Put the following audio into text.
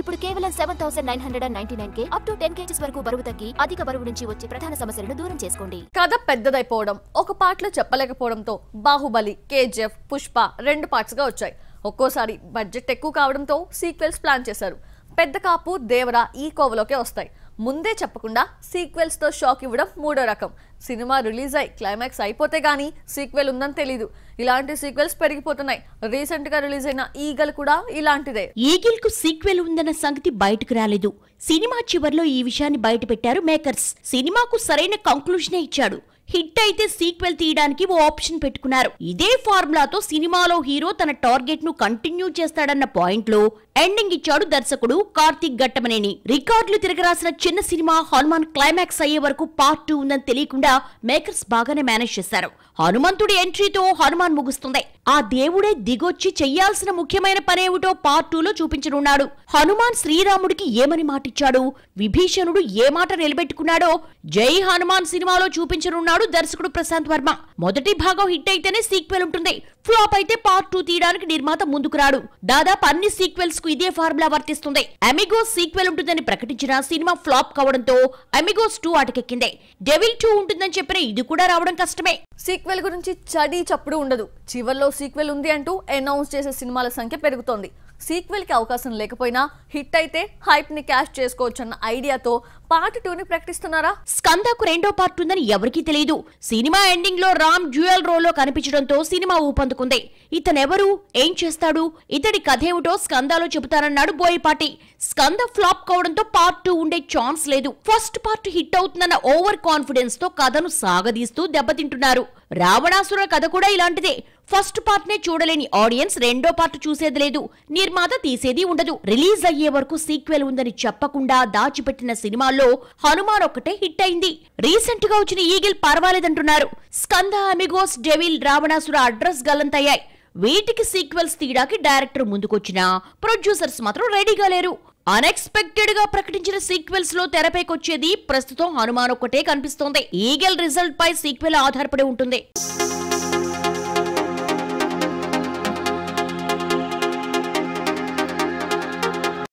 ఇప్పుడు కేవలం seven thousand nine hundred and ninety nine కే అప్ టు టెన్ కేజీస్ వరకు బరువు తగ్గి అధిక బరువు నుంచి వచ్చే ప్రధాన సమస్యలను దూరం చేసుకోండి కథ పెద్దదైపోవడం ఒక పాటలో చెప్పలేకపోవడంతో బాహుబలి కేజీఎఫ్ పుష్ప రెండు పార్ట్స్ గా వచ్చాయి ఒక్కోసారి బడ్జెట్ ఎక్కువ కావడంతో సీక్వెల్స్ ప్లాన్ చేశారు పెద్ద కాపు దేవరా ఈ కోవలోకే వస్తాయి ముందే చెప్పకుండా సీక్వెల్స్తో షాక్ ఇవ్వడం మూడో రకం సినిమా రిలీజ్ అయి క్లైమాక్స్ అయిపోతే కానీ సీక్వెల్ ఉందని తెలీదు ఇలాంటి సీక్వెల్స్ పెరిగిపోతున్నాయి రీసెంట్ గా రిలీజ్ అయిన ఈగల్ కూడా ఇలాంటిదే ఈగిల్ కు సీక్వెల్ ఉందన్న సంగతి బయటకు రాలేదు సినిమా చివరిలో ఈ విషయాన్ని బయట పెట్టారు మేకర్స్ సినిమాకు సరైన కంక్లూజనే ఇచ్చాడు హిట్ అయితే సీక్వెల్ తీయడానికి ఓ ఆప్షన్ పెట్టుకున్నారు ఇదే ఫార్ములాతో సినిమాలో హీరో తన టార్గెట్ ను కంటిన్యూ చేస్తాడన్న పాయింట్లో ఎండింగ్ ఇచ్చాడు దర్శకుడు కార్తీక్ గట్టమనేని రికార్డులు తిరగరాసిన చిన్న సినిమా హనుమాన్ క్లైమాక్స్ అయ్యే వరకు పార్ట్ టూ ఉందని తెలియకుండా మేకర్స్ బాగానే మేనేజ్ చేశారు హనుమంతుడి ఎంట్రీతో హనుమాన్ ముగుస్తుంది ఆ దేవుడే దిగొచ్చి చెయ్యాల్సిన ముఖ్యమైన పనేమిటో పార్ట్ టూలో చూపించనున్నాడు హనుమాన్ శ్రీరాముడికి ఏమని మాటిచ్చాడు విభీషణుడు ఏ మాట నిలబెట్టుకున్నాడో జై హనుమాన్ సినిమాలో చూపించనున్నాడు దర్శకుడు ప్రశాంత్ వర్మ మొదటి భాగం హిట్ అయితేనే సీక్వెల్ ఉంటుంది ఫ్లాప్ అయితే పార్ట్ టూ తీయడానికి నిర్మాత ముందుకు రాడు దాదాపు అన్ని సీక్వెల్స్ కు ఇదే ఫార్ములా వర్తిస్తుంది అమిగో సీక్వెల్ ఉంటుందని ప్రకటించిన సినిమా ఫ్లాప్ కావడంతో అమిగోస్ టూ ఆటకెక్కిందే డెవిల్ టూ ఉంటుందని చెప్పిన ఇది కూడా రావడం కష్టమే సీక్వెల్ గురించి చడి చప్పుడు ఉండదు చివరిలో సీక్వెల్ ఉంది అంటూ అనౌన్స్ చేసే సినిమాల సంఖ్య పెరుగుతోంది సీక్వెల్కి అవకాశం లేకపోయినా హిట్ అయితే హైప్ని క్యాష్ చేసుకోవచ్చన్న ఐడియాతో పార్ట్ టూని ప్రకటిస్తున్నారా స్కందకు రెండో పార్ట్ ఉందని ఎవరికీ తెలియదు సినిమా ఎండింగ్ లో రామ్ డ్యూయల్ లో కనిపించడంతో సినిమా ఊపందుకుంది ఇతనెవరు ఏం చేస్తాడు ఇతడి కథేమిటో స్కందాలో చెబుతానన్నాడు బోయపాటి స్కంద ఫ్లాప్ కావడంతో పార్ట్ టూ ఉండే ఛాన్స్ లేదు ఫస్ట్ పార్ట్ హిట్ అవుతుందన్న ఓవర్ కాన్ఫిడెన్స్ తో కథను సాగదీస్తూ దెబ్బతింటున్నారు రావణాసుర కథ కూడా ఇలాంటిదే ఫస్ట్ పార్ట్ నే చూడలేని ఆడియన్స్ రెండో పార్ట్ చూసేది లేదు నిర్మాత తీసేది ఉండదు రిలీజ్ అయ్యే వరకు సీక్వెల్ ఉందని చెప్పకుండా దాచిపెట్టిన సినిమాల్లో హనుమాన్ ఒక్కటే హిట్ అయింది రీసెంట్ గా వచ్చిన ఈగిల్ పర్వాలేదంటున్నారు స్కంద అమిగోస్ డెవిల్ రావణాసుర అడ్రస్ గల్లంతయ్యాయి వీటికి సీక్వెల్స్ తీయడానికి డైరెక్టర్ ముందుకొచ్చినా ప్రొడ్యూసర్స్ మాత్రం రెడీగా లేరు అన్ఎక్స్పెక్టెడ్ గా ప్రకటించిన సీక్వెల్స్ లో తెరపైకొచ్చేది ప్రస్తుతం హనుమాన్ ఒక్కటే కనిపిస్తోంది ఈగల్ రిజల్ట్ పై సీక్వెల్ ఆధారపడి ఉంటుంది